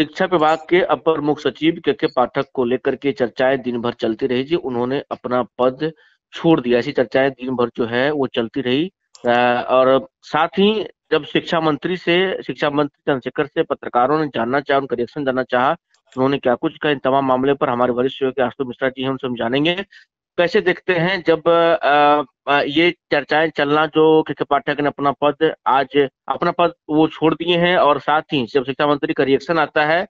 शिक्षा विभाग के अपर मुख्य सचिव के के पाठक को लेकर के चर्चाएं दिन भर चलती रही जी उन्होंने अपना पद छोड़ दिया ऐसी चर्चाएं दिन भर जो है वो चलती रही और साथ ही जब शिक्षा मंत्री से शिक्षा मंत्री चंद्रशेखर से पत्रकारों ने जानना चाहा उनका रिएक्शन जानना चाहा उन्होंने क्या कुछ कहा इन तमाम मामले पर हमारे वरिष्ठ के आशु मिश्रा जी हैं उनसे हम जानेंगे कैसे देखते हैं जब ये चर्चाएं चलना जो किसी पाठक ने अपना पद आज अपना पद वो छोड़ दिए हैं और साथ ही जब शिक्षा मंत्री का रिएक्शन आता है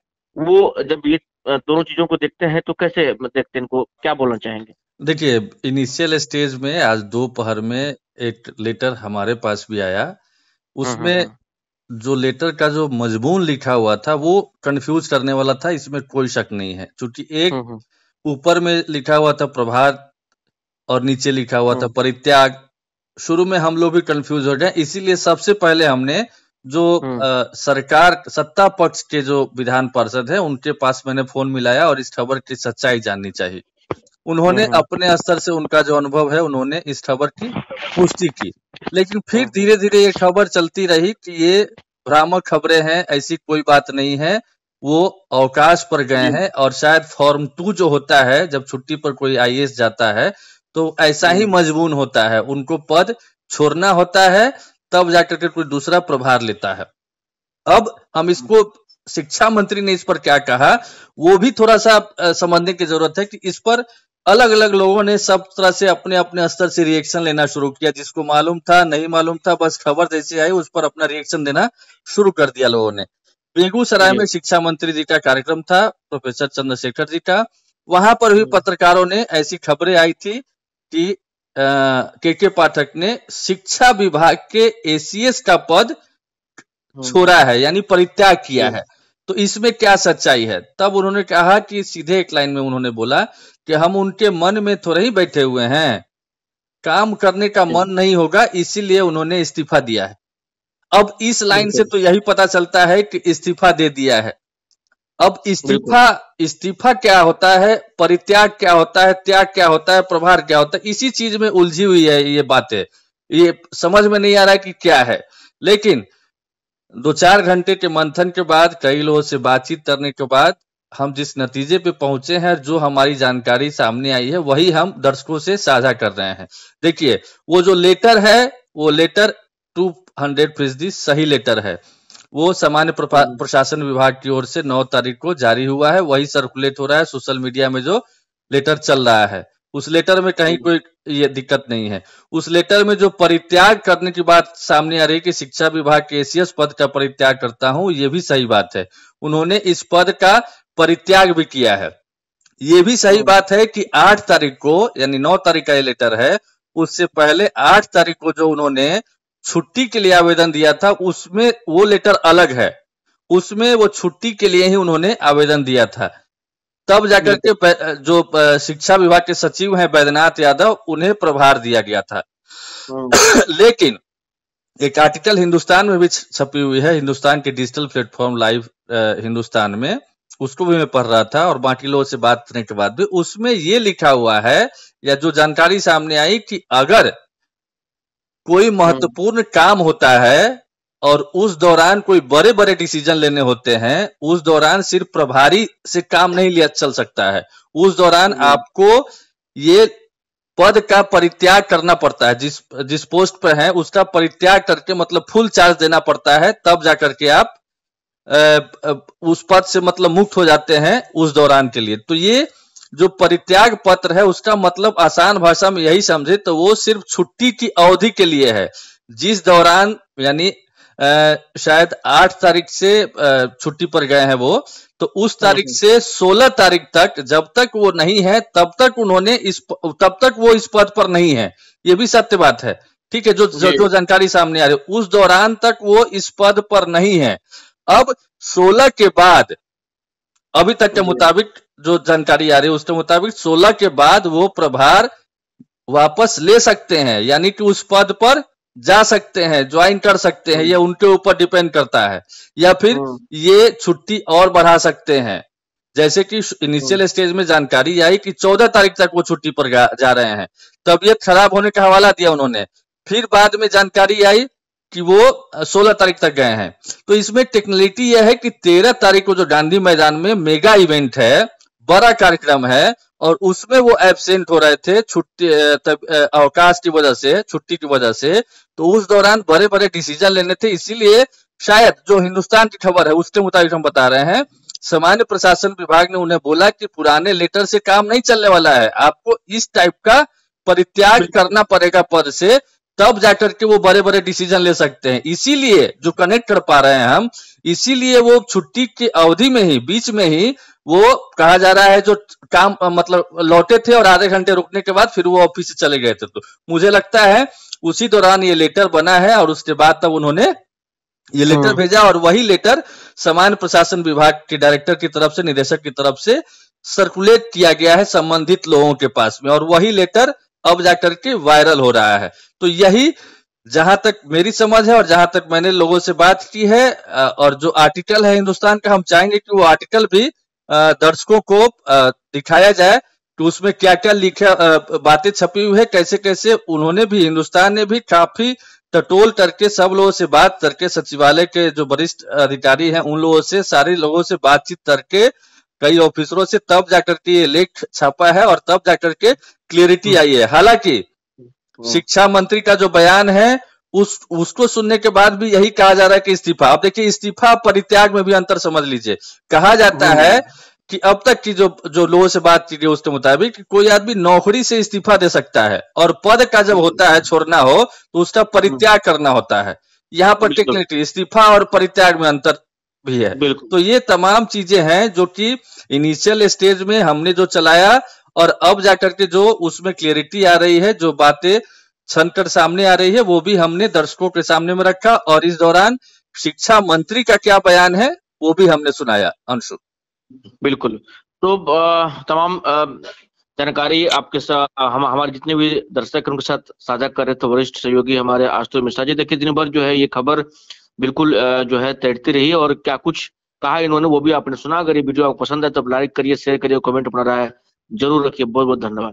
वो जब ये दोनों चीजों को देखते हैं तो कैसे देखते हैं इनको क्या बोलना चाहेंगे देखिए इनिशियल स्टेज में आज दोपहर में एक लेटर हमारे पास भी आया हम्म, हम्म, उसमें हम्म। जो लेटर का जो मजमून लिखा हुआ था वो कंफ्यूज करने वाला था इसमें कोई शक नहीं है क्योंकि एक ऊपर में लिखा हुआ था प्रभात और नीचे लिखा हुआ था हाँ। परित्याग शुरू में हम लोग भी कंफ्यूज हो जाए इसीलिए सबसे पहले हमने जो आ, हाँ। सरकार सत्ता पक्ष के जो विधान पार्षद है उनके पास मैंने फोन मिलाया और इस खबर की सच्चाई जाननी चाहिए उन्होंने हाँ। अपने स्तर से उनका जो अनुभव है उन्होंने इस खबर की पुष्टि की लेकिन फिर धीरे धीरे ये खबर चलती रही कि ये भ्रामक खबरें हैं ऐसी कोई बात नहीं है वो अवकाश पर गए हैं और शायद फॉर्म टू जो होता है जब छुट्टी पर कोई आई जाता है तो ऐसा ही हम्म। मजबून होता है उनको पद छोड़ना होता है तब जाकर के कोई दूसरा प्रभार लेता है अब हम हम्म। इसको शिक्षा मंत्री ने इस पर क्या कहा वो भी थोड़ा सा समझने की जरूरत है कि इस पर अलग अलग लोगों ने सब तरह से अपने अपने स्तर से रिएक्शन लेना शुरू किया जिसको मालूम था नहीं मालूम था बस खबर जैसे आई उस पर अपना रिएक्शन देना शुरू कर दिया लोगों ने बेगूसराय में शिक्षा मंत्री जी का कार्यक्रम था प्रोफेसर चंद्रशेखर जी का वहां पर भी हम्म। पत्रकारों ने ऐसी खबरें आई थी टी के के पाठक ने शिक्षा विभाग के एसीएस का पद हाँ। छोड़ा है यानी परित्याग किया है तो इसमें क्या सच्चाई है तब उन्होंने कहा कि सीधे एक लाइन में उन्होंने बोला कि हम उनके मन में थोड़े ही बैठे हुए हैं काम करने का मन नहीं होगा इसीलिए उन्होंने इस्तीफा दिया है अब इस लाइन से तो यही पता चलता है कि इस्तीफा दे दिया है अब इस्तीफा इस्तीफा क्या होता है परित्याग क्या होता है त्याग क्या होता है प्रभार क्या होता है इसी चीज में उलझी हुई है ये बातें ये समझ में नहीं आ रहा है कि क्या है लेकिन दो चार घंटे के मंथन के बाद कई लोगों से बातचीत करने के बाद हम जिस नतीजे पे पहुंचे हैं जो हमारी जानकारी सामने आई है वही हम दर्शकों से साझा कर रहे हैं देखिए वो जो लेटर है वो लेटर टू हंड्रेड फीसदी सही लेटर है वो सामान्य हम्म। प्रशासन विभाग की ओर से नौ तारीख को जारी हुआ है वही सर्कुलेट हो रहा है सोशल मीडिया में जो लेटर चल रहा है उस लेटर में कहीं हम्म। कोई ये दिक्कत नहीं है उस लेटर में जो परित्याग करने की बात सामने आ रही है कि शिक्षा विभाग के एसीएस पद का परित्याग करता हूं ये भी सही बात है उन्होंने इस पद का परित्याग भी किया है ये भी सही हम्म। बात है कि आठ तारीख को यानी नौ तारीख का ये लेटर है उससे पहले आठ तारीख को जो उन्होंने छुट्टी के लिए आवेदन दिया था उसमें वो लेटर अलग है उसमें वो छुट्टी के लिए ही उन्होंने आवेदन दिया था तब जाकर के जो शिक्षा विभाग के सचिव हैं बैद्यनाथ यादव उन्हें प्रभार दिया गया था हम्म। लेकिन एक आर्टिकल हिंदुस्तान में भी छपी हुई है हिंदुस्तान के डिजिटल प्लेटफॉर्म लाइव हिंदुस्तान में उसको भी मैं पढ़ रहा था और बाकी लोगों से बात करने के बाद भी उसमें ये लिखा हुआ है या जो जानकारी सामने आई कि अगर कोई हम्म। महत्वपूर्ण काम होता है और उस दौरान कोई बड़े बड़े डिसीजन लेने होते हैं उस दौरान सिर्फ प्रभारी से काम नहीं लिया चल सकता है उस दौरान हम्म। आपको ये पद का परित्याग करना पड़ता है जिस जिस पोस्ट पर है उसका परित्याग करके मतलब फुल चार्ज देना पड़ता है तब जाकर के आप उस पद से मतलब मुक्त हो जाते हैं उस दौरान के लिए तो ये जो परित्याग पत्र है उसका मतलब आसान भाषा में यही समझे तो वो सिर्फ छुट्टी की अवधि के लिए है जिस दौरान यानी शायद आठ तारीख से छुट्टी पर गए हैं वो तो उस तारीख हम्म। से सोलह तारीख तक जब तक वो नहीं है तब तक उन्होंने इस तब तक वो इस पद पर नहीं है ये भी सत्य बात है ठीक है जो जो जानकारी सामने आ रही है उस दौरान तक वो इस पद पर नहीं है अब सोलह के बाद अभी तक के मुताबिक जो जानकारी आ रही है उसके मुताबिक 16 के बाद वो प्रभार वापस ले सकते हैं यानी कि उस पद पर जा सकते हैं ज्वाइन कर सकते हैं या उनके ऊपर डिपेंड करता है या फिर हाँ। ये छुट्टी और बढ़ा सकते हैं जैसे कि इनिशियल स्टेज हाँ। में जानकारी आई कि 14 तारीख तक वो छुट्टी पर जा रहे हैं तबियत खराब होने का हवाला दिया उन्होंने फिर बाद में जानकारी आई कि वो 16 तारीख तक गए हैं तो इसमें टेक्नोलिटी यह है कि 13 तारीख को जो गांधी मैदान में मेगा इवेंट है बड़ा कार्यक्रम है और उसमें वो एबसेंट हो रहे थे छुट्टी अवकाश की वजह से छुट्टी की वजह से तो उस दौरान बड़े बड़े डिसीजन लेने थे इसीलिए शायद जो हिंदुस्तान की खबर है उसके मुताबिक हम बता रहे हैं सामान्य प्रशासन विभाग ने उन्हें बोला कि पुराने लेटर से काम नहीं चलने वाला है आपको इस टाइप का परित्याग करना पड़ेगा पद से तब जाकर के वो बड़े बड़े डिसीजन ले सकते हैं इसीलिए जो कनेक्ट कर पा रहे हैं हम इसीलिए वो छुट्टी की अवधि में ही बीच में ही वो कहा जा रहा है जो काम मतलब लौटे थे और आधे घंटे रुकने के बाद फिर वो ऑफिस से चले गए थे तो मुझे लगता है उसी दौरान ये लेटर बना है और उसके बाद तब उन्होंने ये लेटर हाँ। भेजा और वही लेटर सामान्य प्रशासन विभाग के डायरेक्टर की तरफ से निदेशक की तरफ से सर्कुलेट किया गया है संबंधित लोगों के पास में और वही लेटर अब जाकर के वायरल हो रहा है तो यही जहां तक मेरी समझ है और जहां तक मैंने लोगों से बात की है और जो आर्टिकल है हिंदुस्तान का हम चाहेंगे कि वो आर्टिकल भी दर्शकों को दिखाया जाए कि उसमें क्या क्या लिखा बातें छपी हुई है कैसे कैसे उन्होंने भी हिंदुस्तान ने भी काफी टटोल करके सब लोगों से बात करके सचिवालय के जो वरिष्ठ अधिकारी हैं उन लोगों से सारे लोगों से बातचीत करके कई ऑफिसरों से तब जाकर के ये लेख छापा है और तब जाकर के क्लियरिटी हम्म। आई है हालांकि हम्म। शिक्षा मंत्री का जो बयान है उस उसको सुनने के बाद भी यही कहा जा रहा है कि इस्तीफा आप देखिए इस्तीफा परित्याग में भी अंतर समझ लीजिए कहा जाता हम्म। है कि अब तक की जो जो लोगों से बात की गई उसके मुताबिक कोई आदमी नौकरी से इस्तीफा दे सकता है और पद का जब होता है छोड़ना हो तो उसका परित्याग हम्म। करना होता है यहाँ पर टेक्निकली इस्तीफा और परित्याग में अंतर भी है तो ये तमाम चीजें हैं जो कि इनिशियल स्टेज में हमने जो चलाया और अब जाकर के जो उसमें क्लियरिटी आ रही है जो बातें संकट सामने आ रही है वो भी हमने दर्शकों के सामने में रखा और इस दौरान शिक्षा मंत्री का क्या बयान है वो भी हमने सुनाया अंशु बिल्कुल तो तमाम जानकारी आपके साथ हम हमारे जितने भी दर्शक उनके साथ साझा कर रहे थे वरिष्ठ सहयोगी हमारे आशुतोष मिश्रा जी देखिए दिन भर जो है ये खबर बिल्कुल जो है तैरती रही और क्या कुछ कहा इन्होंने वो भी आपने सुना अगर ये वीडियो आपको पसंद है तो लाइक करिए शेयर करिए कमेंट अपना राय जरूर रखिए बहुत बहुत धन्यवाद